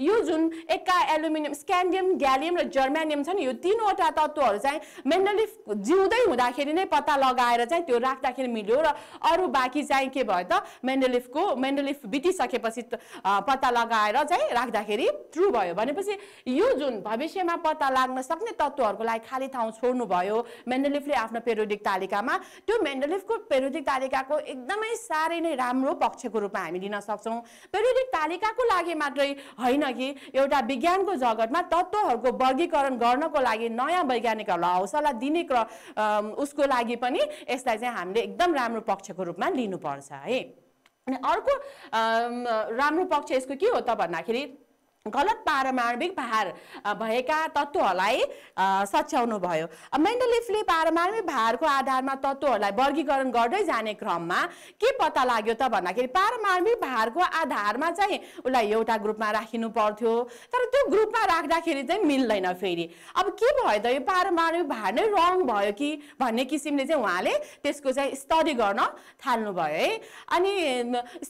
यो जुन एक्का एल्युमिनियम स्क्यान्डियम ग्यालियम र जर्मेनियम छ नि यो तिनवटा तत्त्वहरू चाहिँ मेन्डलिफ जिउँदै हुँदाखेरि नै पत्ता लगाएर चाहिँ त्यो राख्दाखेरि मिल्यो र अरू बाँकी चाहिँ के भयो त मेन्डलिफको मेन्डलिफ बितिसकेपछि पत्ता लगाएर चाहिँ राख्दा गर्दाखेरि ट्रु भयो भनेपछि यो जुन भविष्यमा पत्ता लाग्न सक्ने तत्त्वहरूको लागि खाली ठाउँ छोड्नु भयो मेन्डलिफले आफ्नो पेरोडिक तालिकामा त्यो मेन्डलिफको पेरोडिक तालिकाको एकदमै साह्रै नै राम्रो पक्षको रूपमा हामी लिन सक्छौँ पेरोडिक तालिकाको लागि मात्रै होइन कि एउटा विज्ञानको जगतमा तत्त्वहरूको वर्गीकरण गर्नको लागि नयाँ वैज्ञानिकहरूलाई हौसला दिने क्र उसको लागि पनि यसलाई चाहिँ हामीले एकदम राम्रो पक्षको रूपमा लिनुपर्छ है अनि अर्को राम्रो पक्ष यसको के हो त भन्दाखेरि गलत पारमाणविक भार भएका तत्त्वहरूलाई सच्याउनु भयो मेन्डलिफले पारमाणविक भारको आधारमा तत्त्वहरूलाई वर्गीकरण गर्दै जाने क्रममा के पत्ता लाग्यो त भन्दाखेरि पारमाणविक भारको आधारमा चाहिँ उसलाई एउटा ग्रुपमा राखिनु पर्थ्यो तर त्यो ग्रुपमा राख्दाखेरि चाहिँ मिल्दैन फेरि अब के भयो त यो पारमाणविक भार नै रङ भयो कि भन्ने किसिमले चाहिँ उहाँले त्यसको चाहिँ स्टडी गर्न थाल्नुभयो है अनि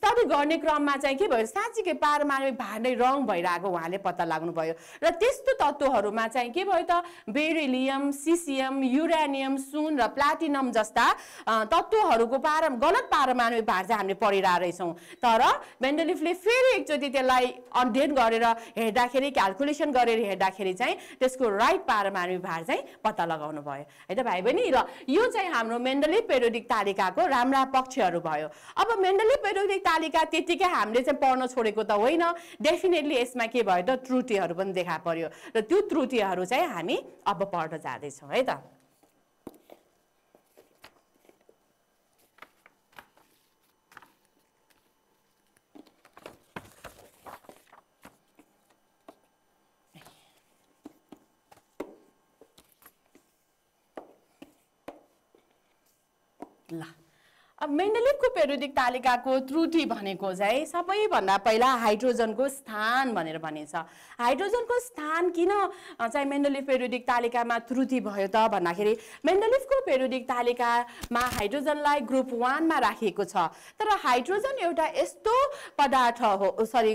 स्टडी गर्ने क्रममा चाहिँ के भयो साँच्चीकै पारमाणविक भार नै रङ भइरहेको उहाँले पत्ता लाग्नुभयो र त्यस्तो तत्त्वहरूमा चाहिँ के भयो त बेरिलियम सिसियम युरेनियम सुन र प्लाटिनम जस्ता तत्त्वहरूको पार गलत पारमाणविक भार चाहिँ हामीले पढिरहेको रहेछौँ तर मेन्डलिफले फेरि एकचोटि त्यसलाई अध्ययन गरेर हेर्दाखेरि क्यालकुलेसन गरेर हेर्दाखेरि चाहिँ त्यसको राइट पारमाणविक भार चाहिँ पत्ता लगाउनु भयो है त भाइ बहिनी र यो चाहिँ हाम्रो मेन्डली पेरोडिक तालिकाको राम्रा पक्षहरू भयो अब मेन्डली पेरोडिक तालिका त्यतिकै हामीले चाहिँ पढ्न छोडेको त होइन डेफिनेटली यसमा के के भयो त त्रुटिहरू पनि देखा पर्यो र त्यो त्रुटिहरू चाहिँ हामी अब पढ्न जाँदैछौँ है त ल अब मेन्डेलिभको तालिकाको त्रुटि भनेको चाहिँ सबैभन्दा पहिला हाइड्रोजनको स्थान भनेर भनिन्छ हाइड्रोजनको स्थान किन चाहिँ मेन्डलिफ पेरुदिक तालिकामा त्रुटि भयो त भन्दाखेरि मेन्डलिफको पेरुदिक तालिकामा हाइड्रोजनलाई ग्रुप वानमा राखिएको छ तर हाइड्रोजन एउटा यस्तो पदार्थ हो सरी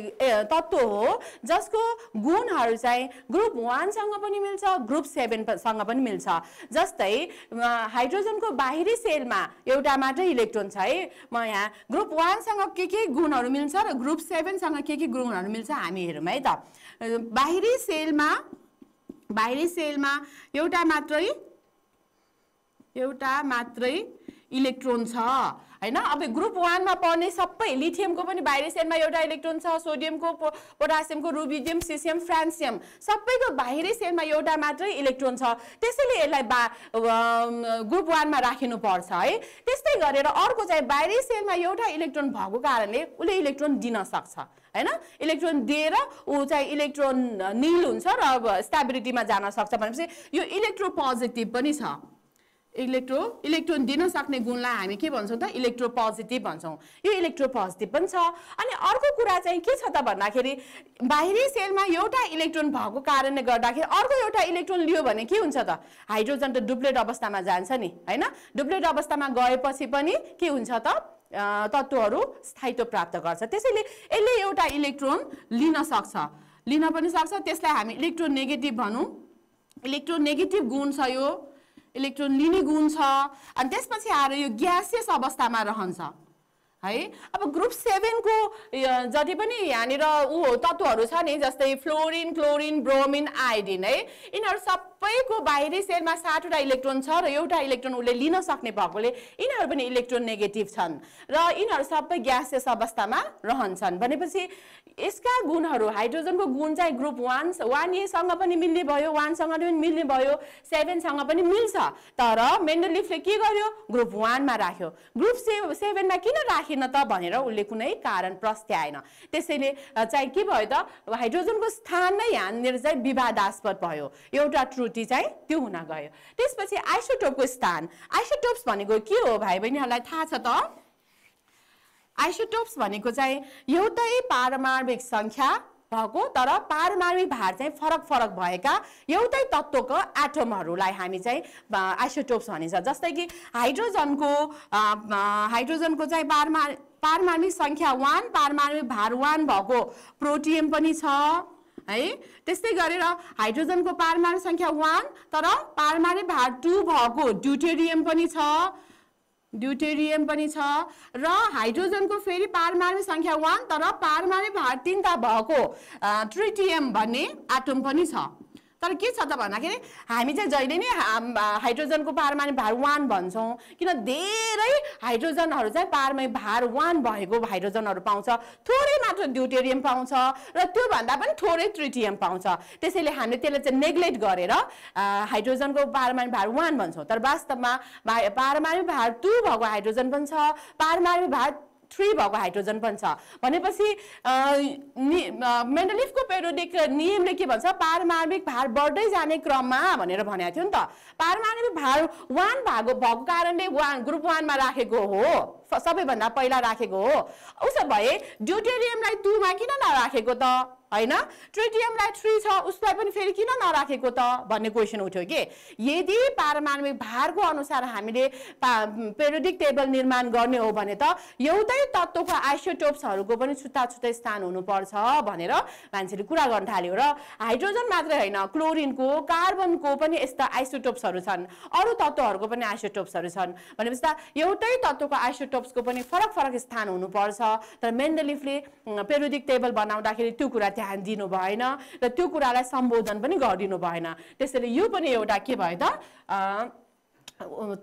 तत्त्व हो जसको गुणहरू चाहिँ ग्रुप वानसँग पनि मिल्छ ग्रुप सेभेनसँग पनि मिल्छ जस्तै हाइड्रोजनको बाहिरी सेलमा एउटा मात्रै इलेक्ट्रोन छ है म यहाँ ग्रुप वानसँग के के गुणहरू मिल्छ र ग्रुप सेभेनसँग के के गुणहरू मिल्छ हामी हेरौँ है त बाहिरी सेलमा बाहिरी सेलमा एउटा मात्रै एउटा मात्रै इलेक्ट्रोन छ होइन अब ग्रुप वानमा पर्ने सबै लिथियमको पनि सेलमा एउटा इलेक्ट्रोन छ सोडियमको पो पोटासियमको रुबिजियम सिसियम फ्रान्सियम सबैको बाहिरी सेलमा एउटा मात्रै इलेक्ट्रोन छ त्यसैले यसलाई बा ग्रुप वानमा पर्छ है त्यस्तै गरेर अर्को चाहिँ बाहिरी सेलमा एउटा इलेक्ट्रोन भएको कारणले उसले इलेक्ट्रोन दिन सक्छ होइन इलेक्ट्रोन दिएर ऊ चाहिँ इलेक्ट्रोन निल हुन्छ र अब स्ट्याबिलिटीमा जान सक्छ भनेपछि यो इलेक्ट्रो पोजिटिभ पनि छ इलेक्ट्रो इलेक्ट्रोन दिन सक्ने गुणलाई हामी के भन्छौँ त इलेक्ट्रो पोजिटिभ भन्छौँ यो इलेक्ट्रो पोजिटिभ पनि छ अनि अर्को कुरा चाहिँ के छ त भन्दाखेरि बाहिरी सेलमा एउटा इलेक्ट्रोन भएको कारणले गर्दाखेरि अर्को एउटा इलेक्ट्रोन लियो भने के हुन्छ त हाइड्रोजन त डुप्लेट अवस्थामा जान्छ नि होइन डुप्लेट अवस्थामा गएपछि पनि के हुन्छ त तत्त्वहरू स्थायित्व प्राप्त गर्छ त्यसैले यसले एउटा इलेक्ट्रोन लिन सक्छ लिन पनि सक्छ त्यसलाई हामी इलेक्ट्रोनेगेटिभ भनौँ नेगेटिभ गुण छ यो इलेक्ट्रोन लिने गुण छ अनि त्यसपछि आएर यो ग्यासियस अवस्थामा रहन्छ है अब ग्रुप सेभेनको जति पनि यहाँनिर ऊ तत्त्वहरू छ नि जस्तै फ्लोरिन क्लोरिन ब्रोमिन आयोडिन है यिनीहरू सबैको बाहिरी सेलमा सातवटा इलेक्ट्रोन छ र एउटा इलेक्ट्रोन उसले लिन सक्ने भएकोले यिनीहरू पनि इलेक्ट्रोन नेगेटिभ छन् र यिनीहरू सबै ग्यासियस अवस्थामा रहन्छन् भनेपछि यसका गुणहरू हाइड्रोजनको गुण चाहिँ ग्रुप वान वान एसँग पनि मिल्ने भयो वानसँग पनि मिल्ने भयो सेभेनसँग पनि मिल्छ तर मेन्डलिफले के गर्यो ग्रुप वानमा राख्यो ग्रुप से सेभेनमा किन राखेन त भनेर उसले कुनै कारण प्रस्त्याएन त्यसैले चाहिँ के भयो त हाइड्रोजनको स्थान नै यहाँनिर चाहिँ विवादास्पद भयो एउटा त्रुटि चाहिँ त्यो हुन गयो त्यसपछि आइसोटोपको स्थान आइसोटोप्स भनेको के हो भाइ बहिनीहरूलाई थाहा छ त आइसोटोप्स भनेको चाहिँ एउटै पारमाणविक सङ्ख्या भएको तर पारमाणविक भार चाहिँ फरक फरक भएका एउटै तत्त्वको एटमहरूलाई हामी चाहिँ आइसोटोप्स भनिन्छ जस्तै कि हाइड्रोजनको हाइड्रोजनको चाहिँ पारमा पारमाणविक सङ्ख्या वान पारमाणविक भार वान भएको प्रोटियम पनि छ है त्यस्तै गरेर हाइड्रोजनको पारमाणु सङ्ख्या वान तर पारमाणु भार टू भएको ड्युटेरियम पनि छ ड्युटेरियम पनि छ र हाइड्रोजनको फेरि पारमाणविक सङ्ख्या वान तर पारमाणविक भार तिनवटा भएको ट्रिटियम भन्ने एटम पनि छ तर के छ त भन्दाखेरि हामी चाहिँ जहिले नै हाइड्रोजनको पारमाणिक भार वान भन्छौँ किन धेरै हाइड्रोजनहरू चाहिँ पारमै भार वान भएको हाइड्रोजनहरू पाउँछ थोरै मात्र ड्युटेरियम पाउँछ र त्योभन्दा पनि थोरै ट्रिटियम पाउँछ त्यसैले हामीले त्यसलाई चाहिँ नेग्लेक्ट गरेर हाइड्रोजनको पारमाणिक भार वान भन्छौँ तर वास्तवमा पारमाणिक भार टू भएको हाइड्रोजन पनि छ पारमाणिक भार थ्री भएको हाइड्रोजन पनि छ भनेपछि मेन्डलिफको पेरोडिक नियमले के भन्छ पारमाणविक भार बढ्दै जाने क्रममा भनेर भनेको थियो नि त पारमाणविक भार वान भएको कारणले वान ग्रुप वानमा राखेको हो सबैभन्दा पहिला राखेको हो उसो भए ड्युटेरियमलाई टूमा किन नराखेको त होइन ट्रिटियमलाई थ्री छ उसलाई पनि फेरि किन नराखेको त भन्ने क्वेसन उठ्यो कि यदि पारमाणविक भारको अनुसार हामीले पा पेरिडिक टेबल निर्माण गर्ने हो भने त एउटै तत्त्वको आइसोटोप्सहरूको पनि छुट्टा छुट्टै स्थान हुनुपर्छ भनेर मान्छेले कुरा गर्न थाल्यो र हाइड्रोजन मात्रै होइन क्लोरिनको कार्बनको पनि यस्ता आइसोटोप्सहरू छन् अरू तत्त्वहरूको पनि आइसोटोप्सहरू छन् भनेपछि त एउटै तत्त्वको आइसोटोप्स टेलिस्कोप्सको पनि फरक फरक स्थान हुनुपर्छ तर मेन्डलिफले पेरोडिक टेबल बनाउँदाखेरि त्यो कुरा ध्यान दिनु भएन र त्यो कुरालाई सम्बोधन पनि गरिदिनु भएन त्यसैले यो पनि एउटा के भयो त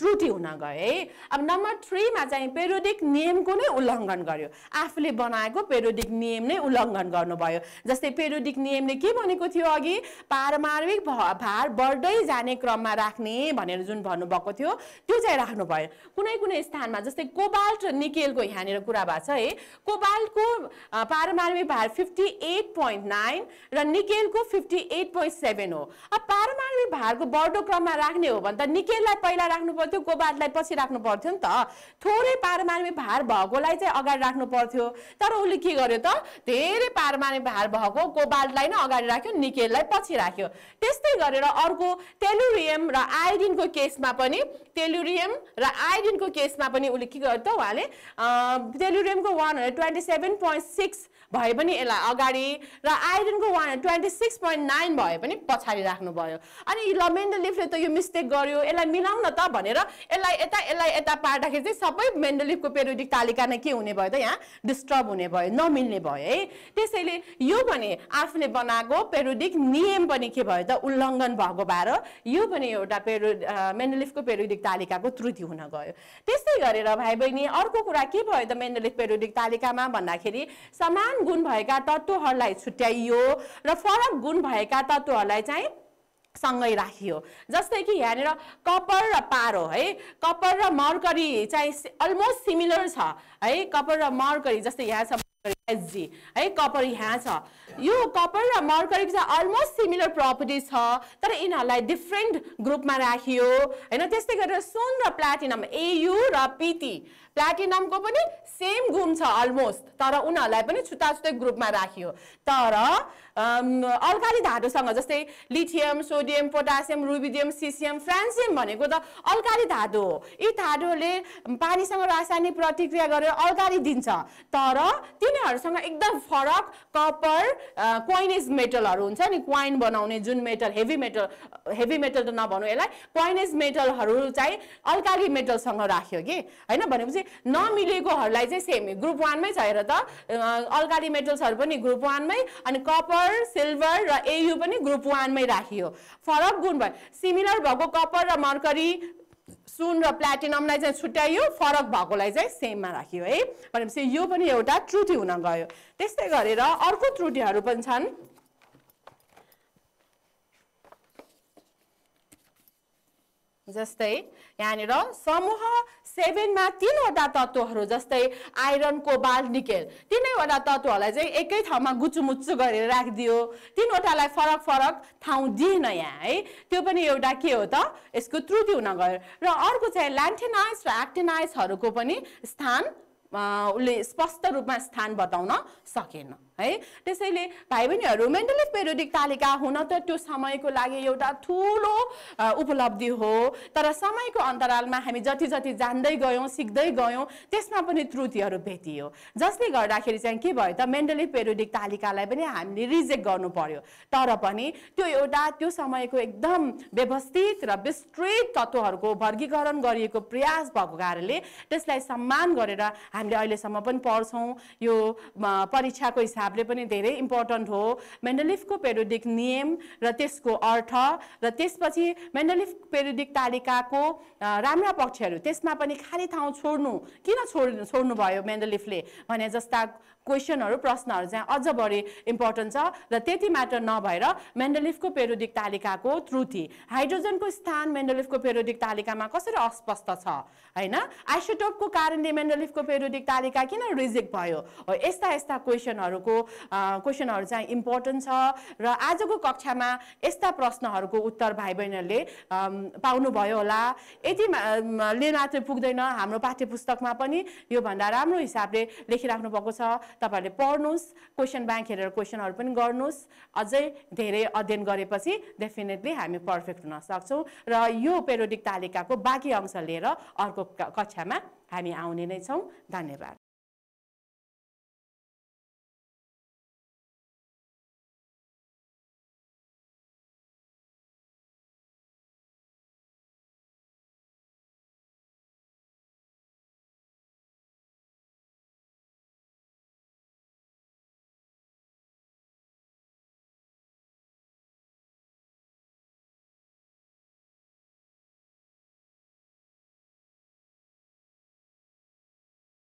त्रुटि हुन गयो है अब नम्बर थ्रीमा चाहिँ पेरोडिक नियमको नै उल्लङ्घन गर्यो आफूले बनाएको पेरोडिक नियम नै उल्लङ्घन गर्नुभयो जस्तै पेरोडिक नियमले के भनेको थियो अघि पारमार्विक भार बढ्दै जाने क्रममा राख्ने भनेर जुन भन्नुभएको थियो त्यो चाहिँ राख्नु भयो कुनै कुनै स्थानमा जस्तै कोबाल्ट र निकेलको यहाँनिर कुरा भएको छ है कोबाल्टको पारमार्विक भार फिफ्टी एट पोइन्ट नाइन र निकेलको फिफ्टी एट पोइन्ट सेभेन हो अब पारमार्विक भारको बढ्दो क्रममा राख्ने हो भने त निकेललाई पहिला राख्नु पर्थ्यो गोबातलाई पछि राख्नु पर्थ्यो नि त थोरै पारमाणविक भार भएकोलाई चाहिँ अगाडि राख्नु पर्थ्यो तर उसले के गर्यो त धेरै पारमाणविक भार भएको गोबातलाई नै अगाडि राख्यो निकेललाई पछि राख्यो त्यस्तै गरेर अर्को टेलुरियम र आइडिनको केसमा पनि टेलुरियम र आइडिनको केसमा पनि उसले के गर्यो त उहाँले टेलुरियमको one hundred twenty seven point six भए पनि यसलाई अगाडि र आइरनको one twenty six point nine भए पनि पछाडि राख्नुभयो अनि लमेन्डल लिफले त यो मिस्टेक गर्यो यसलाई मिलाउन त भनेर यसलाई यता यसलाई यता पार्दाखेरि चाहिँ सबै मेन्डलिफको पेरिडिक तालिका नै के हुने भयो त यहाँ डिस्टर्ब हुने भयो नमिल्ने भयो है त्यसैले यो भने आफूले बनाएको पेरोडिक नियम पनि के भयो त उल्लङ्घन भएको भएर यो पनि एउटा पेरो मेन्डलिफको पेरोडिक तालिकाको त्रुटि हुन गयो त्यस्तै गरेर भाइ बहिनी अर्को कुरा के भयो त मेन्डलिफ पेरोडिक तालिकामा भन्दाखेरि समान गुण भएका तत्त्वहरूलाई छुट्याइयो र फरक गुण भएका तत्त्वहरूलाई चाहिँ सँगै राखियो जस्तै कि यहाँनिर कपर र पारो है कपर र मर्करी चाहिँ अलमोस्ट सिमिलर छ है कपर र मर्करी जस्तै यहाँ छ एचजी है कपर यहाँ छ यो कपर र मर्करी चाहिँ अलमोस्ट सिमिलर प्रपर्टी छ तर यिनीहरूलाई डिफ्रेन्ट ग्रुपमा राखियो होइन त्यस्तै गरेर सुन र प्लाटिनम एयु र पिटी प्लाटिनमको पनि सेम गुण छ अलमोस्ट तर उनीहरूलाई पनि छुट्टै ग्रुपमा राखियो तर अल्काली धातुसँग जस्तै lithium sodium potassium rubidium caesium francium भनेको त अल्काली धातु हो यी धातुहरूले पानीसँग रासायनिक प्रतिक्रिया गरेर अल्काली दिन्छ तर तिनीहरूसँग एकदम फरक कपर कोइनेज मेटलहरू हुन्छ नि क्वाइन बनाउने जुन metal heavy metal heavy metal त नभनौँ यसलाई क्वाइनेज मेटलहरू चाहिँ अल्काली मेटलसँग राख्यो कि होइन भनेपछि नमिलेकोहरूलाई चाहिँ सेम ग्रुप वानमै छ हेर त अल्काली मेटल्सहरू पनि ग्रुप वानमै अनि कपर सिल्भर र एयु पनि ग्रुप वानमै राखियो फरक गुण भयो सिमिलर भएको कपर र मर्करी सुन र प्लाटिनमलाई चाहिँ छुट्याइयो फरक भएकोलाई चाहिँ सेममा राखियो है भनेपछि यो पनि एउटा त्रुटि हुन गयो त्यस्तै गरेर अर्को त्रुटिहरू पनि छन् जस्तै यहाँनिर समूह सेभेनमा तिनवटा तत्त्वहरू जस्तै आइरन कोबाल निकेल तिनैवटा तत्त्वहरूलाई चाहिँ एकै ठाउँमा गुचुमुच्चु गरेर राखिदियो तिनवटालाई फरक फरक ठाउँ दिएन यहाँ है त्यो पनि एउटा के हो त यसको त्रुटि हुन गयो र अर्को चाहिँ ल्यान्टेनाइस र एक्टेनाइसहरूको पनि स्थान उसले स्पष्ट रूपमा स्थान बताउन सकेन है त्यसैले भाइ बहिनीहरू मेन्टली पेरियोडिक तालिका हुन त त्यो समयको लागि एउटा ठुलो उपलब्धि हो तर समयको अन्तरालमा हामी जति जति जान्दै गयौँ सिक्दै गयौँ त्यसमा पनि त्रुटिहरू भेटियो जसले गर्दाखेरि चाहिँ के भयो त मेन्टली पेरियोडिक तालिकालाई पनि हामीले रिजेक्ट गर्नु पर्यो तर पनि त्यो एउटा त्यो समयको एकदम व्यवस्थित र विस्तृत तत्त्वहरूको वर्गीकरण गरिएको प्रयास भएको कारणले त्यसलाई सम्मान गरेर हामीले अहिलेसम्म पनि पढ्छौँ यो परीक्षाको हिसाबले पनि धेरै इम्पोर्टेन्ट हो मेन्डलिफको पेरिडिक नियम र त्यसको अर्थ र त्यसपछि मेन्डलिफ पेरिडिक तालिकाको राम्रा पक्षहरू त्यसमा पनि खाली ठाउँ छोड्नु किन छोड्नु छोड्नुभयो मेन्डलिफले भने जस्ता क्वेसनहरू प्रश्नहरू चाहिँ अझ बढी इम्पोर्टेन्ट छ र त्यति मात्र नभएर मेन्डलिफको पेरोडिक तालिकाको त्रुटि हाइड्रोजनको स्थान मेन्डलिफको पेरोडिक तालिकामा कसरी अस्पष्ट छ होइन आइसोटोपको कारणले मेन्डलिफको पेरोडिक तालिका किन रिजेक्ट भयो हो यस्ता यस्ता क्वेसनहरूको क्वेसनहरू चाहिँ इम्पोर्टेन्ट छ र आजको कक्षामा यस्ता प्रश्नहरूको उत्तर भाइ बहिनीहरूले पाउनुभयो होला यति ले मात्रै पुग्दैन हाम्रो पाठ्य पुस्तकमा पनि योभन्दा राम्रो हिसाबले लेखिराख्नु भएको छ तपाईँहरूले पढ्नुहोस् क्वेसन ब्याङ्क हेरेर क्वेसनहरू पनि गर्नुहोस् अझै धेरै अध्ययन गरेपछि डेफिनेटली हामी पर्फेक्ट हुन सक्छौँ र यो पेरोडिक तालिकाको बाँकी अंश लिएर अर्को कक्षामा हामी आउने नै छौँ धन्यवाद